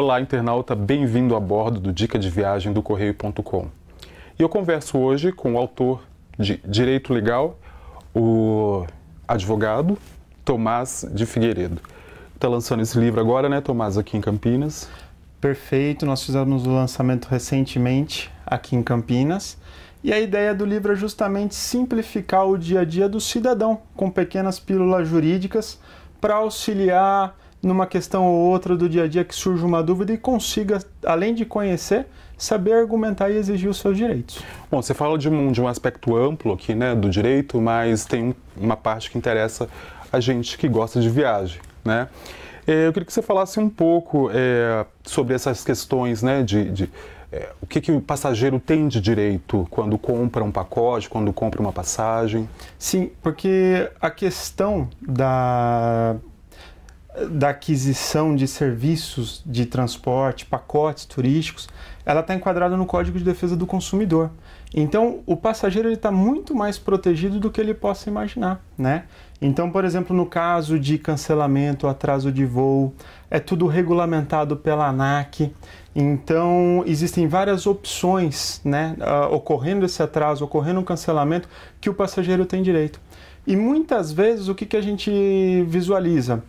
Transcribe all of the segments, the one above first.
Olá, internauta, bem-vindo a bordo do Dica de Viagem do Correio.com. E eu converso hoje com o autor de Direito Legal, o advogado Tomás de Figueiredo. Está lançando esse livro agora, né, Tomás, aqui em Campinas? Perfeito, nós fizemos o lançamento recentemente aqui em Campinas. E a ideia do livro é justamente simplificar o dia a dia do cidadão com pequenas pílulas jurídicas para auxiliar numa questão ou outra do dia a dia que surge uma dúvida e consiga, além de conhecer, saber argumentar e exigir os seus direitos. Bom, você fala de um, de um aspecto amplo aqui, né, do direito, mas tem uma parte que interessa a gente que gosta de viagem, né? É, eu queria que você falasse um pouco é, sobre essas questões, né, de, de é, o que, que o passageiro tem de direito quando compra um pacote, quando compra uma passagem. Sim, porque a questão da da aquisição de serviços de transporte, pacotes turísticos, ela está enquadrada no Código de Defesa do Consumidor. Então, o passageiro está muito mais protegido do que ele possa imaginar, né? Então, por exemplo, no caso de cancelamento, atraso de voo, é tudo regulamentado pela ANAC. Então, existem várias opções, né? Uh, ocorrendo esse atraso, ocorrendo um cancelamento, que o passageiro tem direito. E muitas vezes, o que, que a gente visualiza?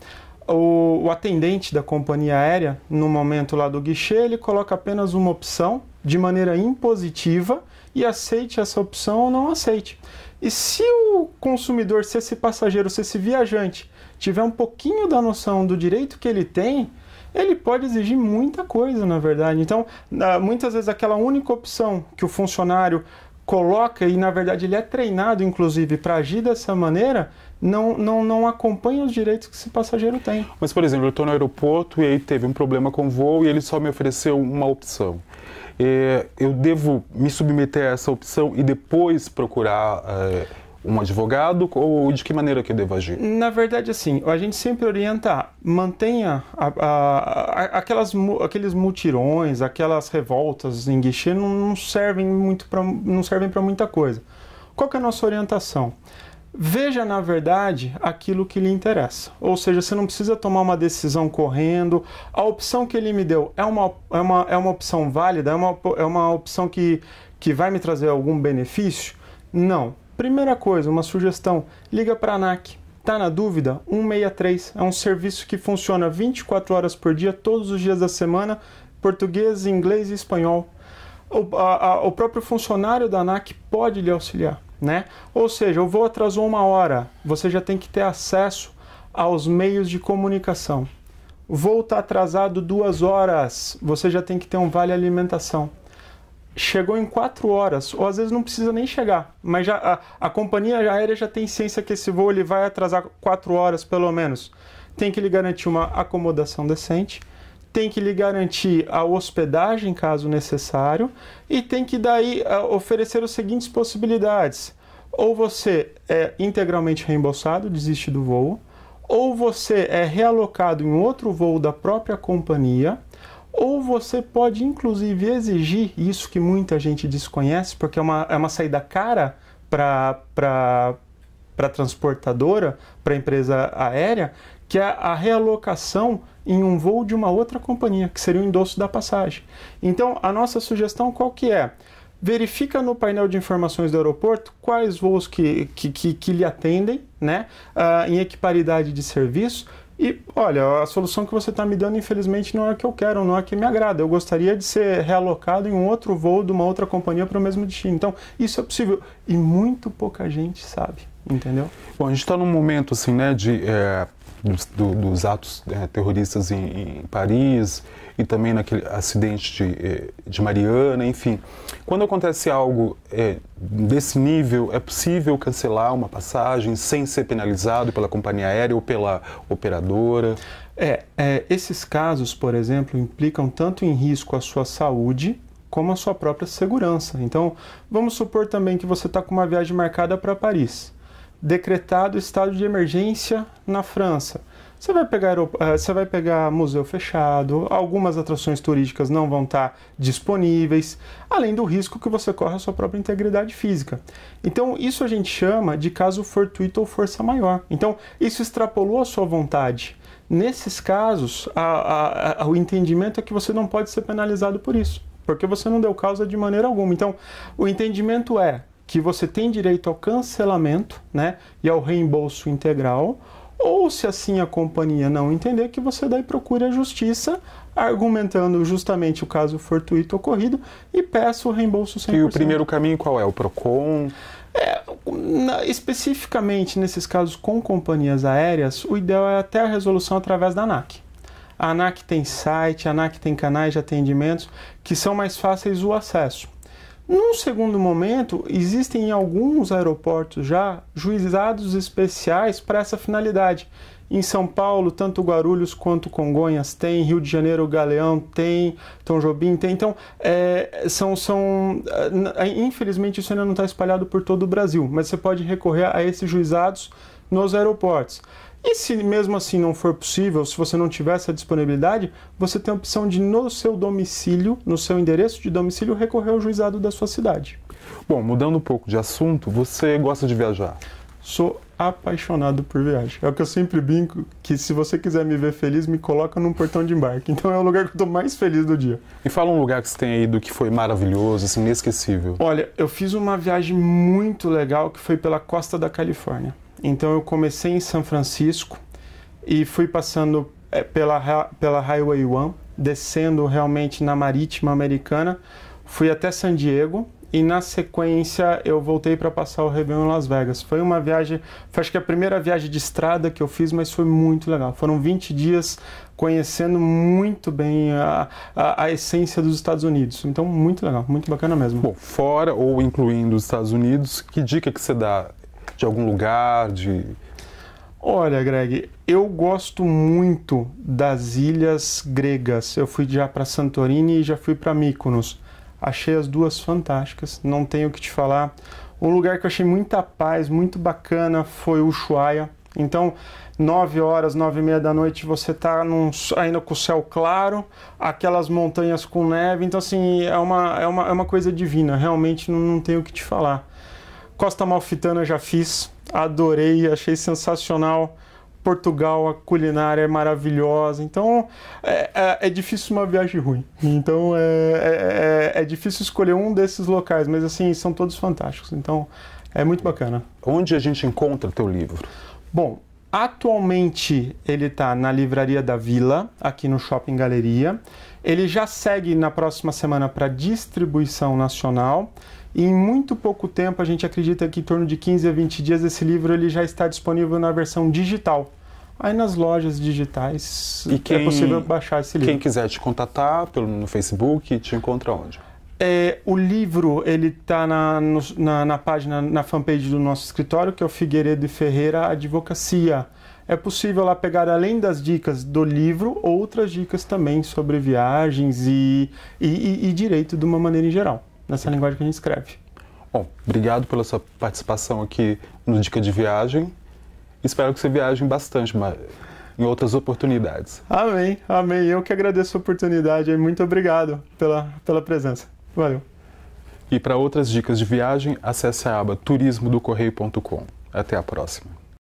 o, o, atendente da companhia aérea, no momento lá do guichê, ele coloca apenas uma opção de maneira impositiva e aceite essa opção ou não aceite. E se o consumidor, se esse passageiro, se esse viajante tiver um pouquinho da noção do direito que ele tem, ele pode exigir muita coisa, na verdade. Então, ah, muitas vezes aquela única opção que o funcionário coloca e na verdade ele é treinado inclusive para agir dessa maneira não, não, não acompanha os direitos que esse passageiro tem. Mas, por exemplo, eu estou no aeroporto e aí teve um problema com o voo e ele só me ofereceu uma opção. É, eu devo me submeter a essa opção e depois procurar. É um advogado ou de que maneira que eu devo agir? Na verdade, assim, a gente sempre orienta, mantenha a, a, a, aquelas, aqueles mutirões, aquelas revoltas em guichê não, não servem muito para não servem para muita coisa. Qual é a nossa orientação? Veja, na verdade, aquilo que lhe interessa. Ou seja, você não precisa tomar uma decisão correndo. A opção que ele me deu é uma, é uma, é uma opção válida? É uma, é uma opção que, que vai me trazer algum benefício? Não. Primeira coisa, uma sugestão: liga para a ANAC. Tá na dúvida? 163 é um serviço que funciona 24 horas por dia, todos os dias da semana, português, inglês e espanhol. O, a, a, o próprio funcionário da ANAC pode lhe auxiliar, né? Ou seja, o voo atrasou uma hora, você já tem que ter acesso aos meios de comunicação. Voo está atrasado duas horas, você já tem que ter um vale alimentação chegou em quatro horas, ou às vezes não precisa nem chegar, mas já a, a companhia aérea já tem ciência que esse voo ele vai atrasar quatro horas pelo menos. Tem que lhe garantir uma acomodação decente, tem que lhe garantir a hospedagem caso necessário e tem que daí a, oferecer as seguintes possibilidades: ou você é integralmente reembolsado, desiste do voo, ou você é realocado em outro voo da própria companhia ou você pode inclusive exigir, isso que muita gente desconhece, porque é uma, é uma saída cara para a transportadora, para a empresa aérea, que é a realocação em um voo de uma outra companhia, que seria o endosso da passagem. Então, a nossa sugestão qual que é? verifica no painel de informações do aeroporto quais voos que, que, que, que lhe atendem, né, uh, em equiparidade de serviço e olha, a solução que você está me dando, infelizmente, não é a que eu quero, não é a que me agrada. Eu gostaria de ser realocado em um outro voo de uma outra companhia para o mesmo destino. Então, isso é possível. E muito pouca gente sabe, entendeu? Bom, a gente está num momento assim, né, de. É dos, do, dos atos é, terroristas em, em, Paris e também naquele acidente de, é, de Mariana, enfim. Quando acontece algo é, desse nível, é possível cancelar uma passagem sem ser penalizado pela companhia aérea ou pela operadora? É, é esses casos, por exemplo, implicam tanto em risco à sua saúde como à sua própria segurança. Então, vamos supor também que você está com uma viagem marcada para Paris decretado estado de emergência na França. Você vai pegar, eh, você vai pegar museu fechado, algumas atrações turísticas não vão estar tá disponíveis, além do risco que você corre à sua própria integridade física. Então, isso a gente chama de caso fortuito ou força maior. Então, isso extrapolou a sua vontade. Nesses casos, a, a, a, o entendimento é que você não pode ser penalizado por isso, porque você não deu causa de maneira alguma. Então, o entendimento é: que você tem direito ao cancelamento né, e ao reembolso integral, ou se assim a companhia não entender, que você daí procure a justiça, argumentando justamente o caso fortuito ocorrido e peça o reembolso 100%. E o primeiro caminho qual é? O PROCON? É, na, especificamente nesses casos com companhias aéreas, o ideal é até a resolução através da ANAC. A ANAC tem site, a ANAC tem canais de atendimentos que são mais fáceis o acesso. Num segundo momento, existem alguns aeroportos já juizados especiais para essa finalidade. Em São Paulo, tanto Guarulhos quanto Congonhas tem, Rio de Janeiro, Galeão tem, Tom Jobim tem. Então, é, são, são. É, infelizmente, isso ainda não está espalhado por todo o Brasil, mas você pode recorrer a esses juizados nos aeroportos. E se mesmo assim não for possível, se você não tiver essa disponibilidade, você tem a opção de, no seu domicílio, no seu endereço de domicílio, recorrer ao juizado da sua cidade. Bom, mudando um pouco de assunto, você gosta de viajar? Sou apaixonado por viagem. É o que eu sempre brinco, que se você quiser me ver feliz, me coloca num portão de embarque. Então é o lugar que eu estou mais feliz do dia. Me fala um lugar que você tem aí do que foi maravilhoso, assim, inesquecível. Olha, eu fiz uma viagem muito legal que foi pela costa da Califórnia. Então eu comecei em São Francisco e fui passando eh, pela, pela Highway 1, descendo realmente na Marítima Americana, fui até San Diego e na sequência eu voltei para passar o Réveillon em Las Vegas. Foi uma viagem, foi acho que a primeira viagem de estrada que eu fiz, mas foi muito legal. Foram 20 dias conhecendo muito bem a, a, a essência dos Estados Unidos. Então, muito legal, muito bacana mesmo. Bom, fora ou incluindo os Estados Unidos, que dica que você dá de algum lugar, de... Olha, Greg, eu gosto muito das ilhas gregas. Eu fui já para Santorini e já fui para Mykonos. Achei as duas fantásticas, não tenho o que te falar. Um lugar que eu achei muita paz, muito bacana, foi Ushuaia. Então, 9 horas, 9 e meia da noite, você está ainda com o céu claro, aquelas montanhas com neve. Então, assim, é uma, é uma, é uma coisa divina. Realmente não, não tenho o que te falar. Costa Malfitana já fiz, adorei, achei sensacional. Portugal, a culinária é maravilhosa. Então é, é, é difícil uma viagem ruim. Então é é, é, é, difícil escolher um desses locais, mas assim, são todos fantásticos. Então é muito bacana. Onde a gente encontra teu livro? Bom, atualmente ele está na Livraria da Vila, aqui no Shopping Galeria. Ele já segue na próxima semana para distribuição nacional em muito pouco tempo, a gente acredita que em torno de 15 a 20 dias, esse livro ele já está disponível na versão digital. Aí nas lojas digitais e é quem, é possível baixar esse livro. Quem quiser te contatar pelo, no Facebook, te encontra onde? É, o livro ele está na, na, na, página, na fanpage do nosso escritório, que é o Figueiredo e Ferreira Advocacia. É possível lá pegar, além das dicas do livro, outras dicas também sobre viagens e, e, e, e direito de uma maneira em geral nessa linguagem que a gente escreve. Bom, obrigado pela sua participação aqui no Dica de Viagem. Espero que você viaje bastante em outras oportunidades. Amém, amém. Eu que agradeço a oportunidade e muito obrigado pela, pela presença. Valeu. E para outras dicas de viagem, acesse a aba turismodocorreio.com. Até a próxima.